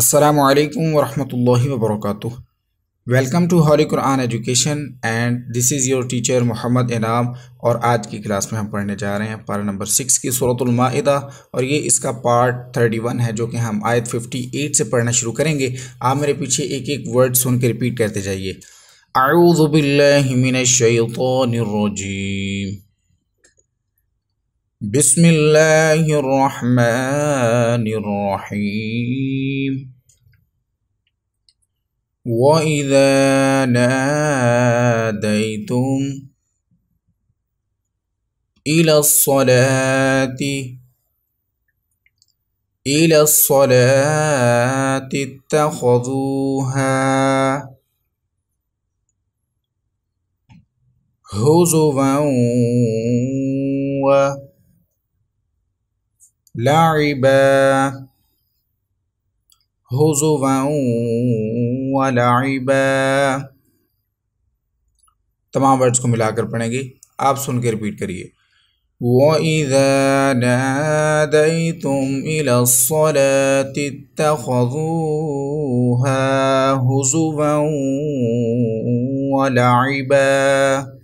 السلام علیکم ورحمۃ اللہ وبرکاتہ ویلکم ٹو ہاری قرآن ایجوکیشن اینڈ دس از یور ٹیچر محمد انعام اور آج کی کلاس میں ہم پڑھنے جا رہے ہیں پارہ نمبر سکس کی صورت المائدہ اور یہ اس کا پارٹ تھرٹی ون ہے جو کہ ہم آیت ففٹی ایٹ سے پڑھنا شروع کریں گے آپ میرے پیچھے ایک ایک ورڈ سن کے رپیٹ کرتے جائیے اعوذ باللہ من الشیطان الرجیم بسم الله الرحمن الرحيم وإذا ناديتم إلى الصلاة إلى الصلاة اتخذوها هزوا لعبا لو ولعبا تمام ورڈز کو ملا کر پڑھیں گے آپ سن کے رپیٹ کریے وَإِذَا نَادَيْتُمْ إِلَى الصَّلَاةِ اتَّخَذُوهَا هُزُوًا وَلَعِبًا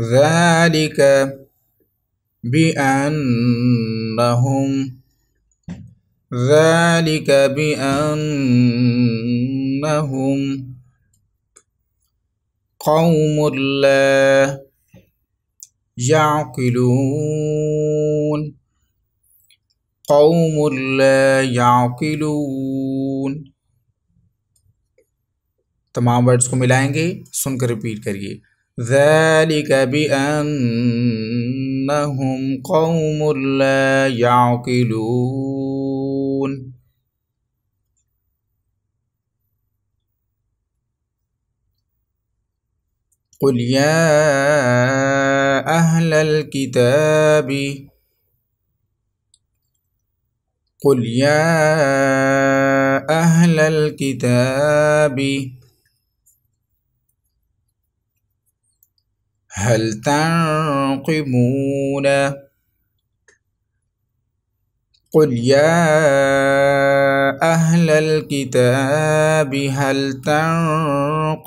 ذلك بأنهم ذلك بأنهم قوم لا يعقلون قوم لا يعقلون کو ملائیں گے سن کر ریپیٹ کریے ذلك بأنهم قوم لا يعقلون قل يا أهل الكتاب قل يا أهل الكتاب هل تنقمون قل يا أهل الكتاب هل تنقمون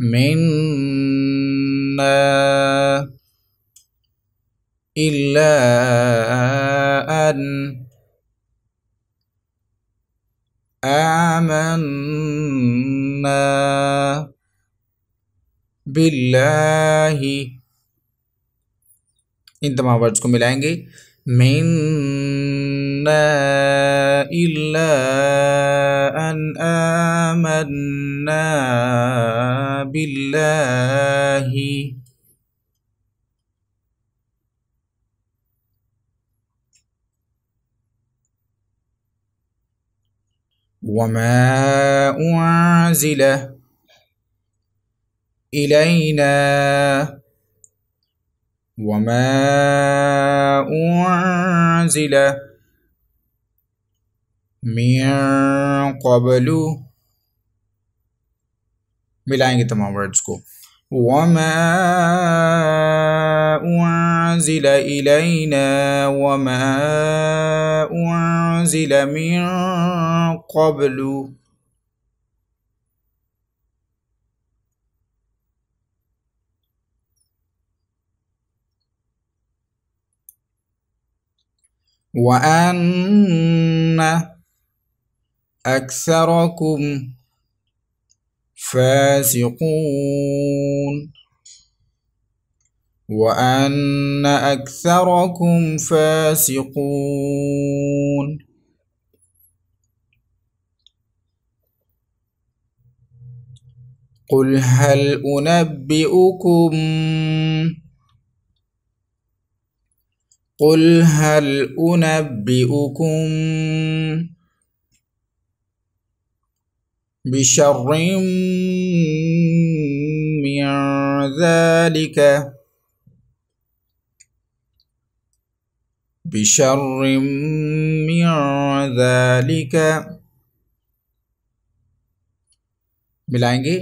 منا إلا أن آمنا بالله इन तमाम वर्ड्स को मिलाएंगे मिन्ना इल्ला अन आमन्ना बिल्लाही وما أنزل إلينا وما أنزل من قبل ملائیں گے تمام ورڈز کو وما أنزل إلينا وما أنزل من قبل وأن أكثركم فاسقون وأن أكثركم فاسقون قل هل أنبئكم قل هل أنبئكم بشر من ذلك بشر من ذلك ملاएंगे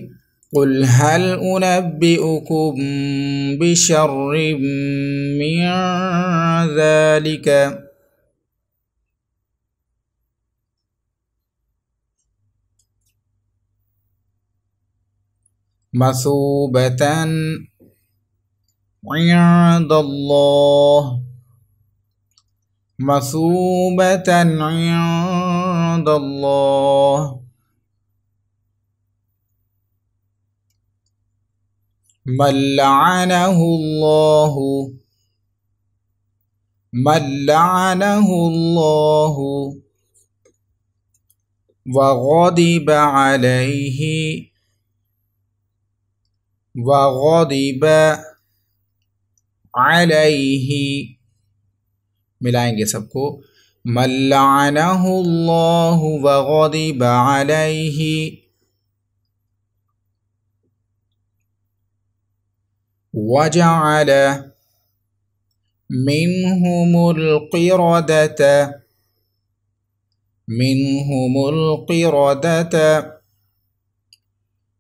قل هل أنبئكم بشر من ذلك مثوبة عند الله مثوبة عند الله من لعنه الله من لعنه الله وغضب عليه وغضب عليه کو ملعنه الله وغضب عليه وجعل منهم القردة منهم القردة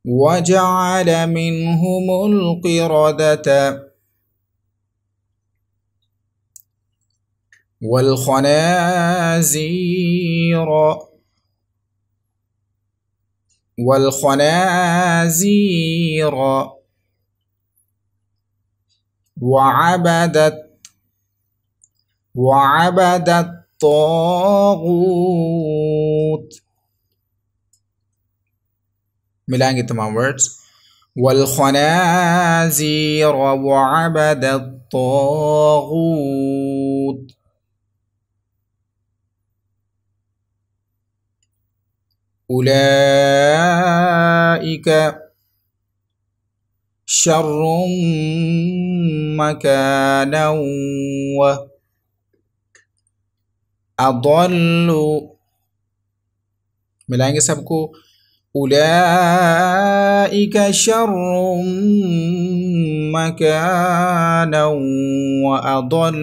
وجعل منهم القردة والخنازير والخنازير وعبدت وعبدت الطاغوت मिलाएंगे تمام वर्ड्स والخنازير وعبد الطاغوت أولئك شر مكانا وأضل मिलाएंगे सबको أولئك شر مكانا وأضل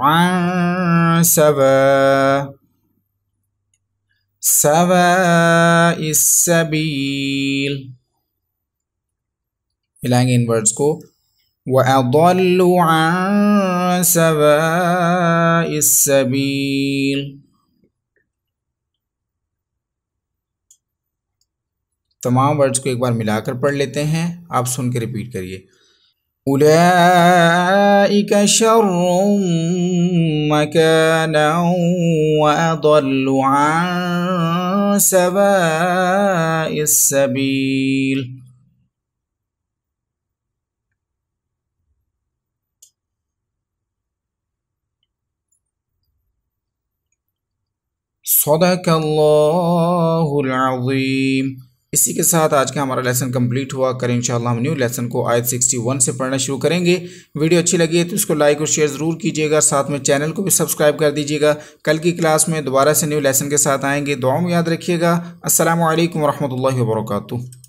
عن سبا سبا السبيل belonging words को عَن سَوَاءِ السَّبِيلِ تمام ورڈز کو ایک بار ملا کر پڑھ لیتے ہیں آپ سن کے ریپیٹ کریے شر مکانا واضل عن سبائی السبیل صدق اللہ العظیم اسی کے ساتھ آج کا ہمارا لیسن کمپلیٹ ہوا کریں انشاءاللہ ہم نیو لیسن کو آیت سکسٹی ون سے پڑھنا شروع کریں گے ویڈیو اچھی لگی ہے تو اس کو لائک اور شیئر ضرور کیجیے گا ساتھ میں چینل کو بھی سبسکرائب کر دیجیے گا کل کی کلاس میں دوبارہ سے نیو لیسن کے ساتھ آئیں گے دعاؤں میں یاد رکھیے گا السلام علیکم ورحمۃ اللہ وبرکاتہ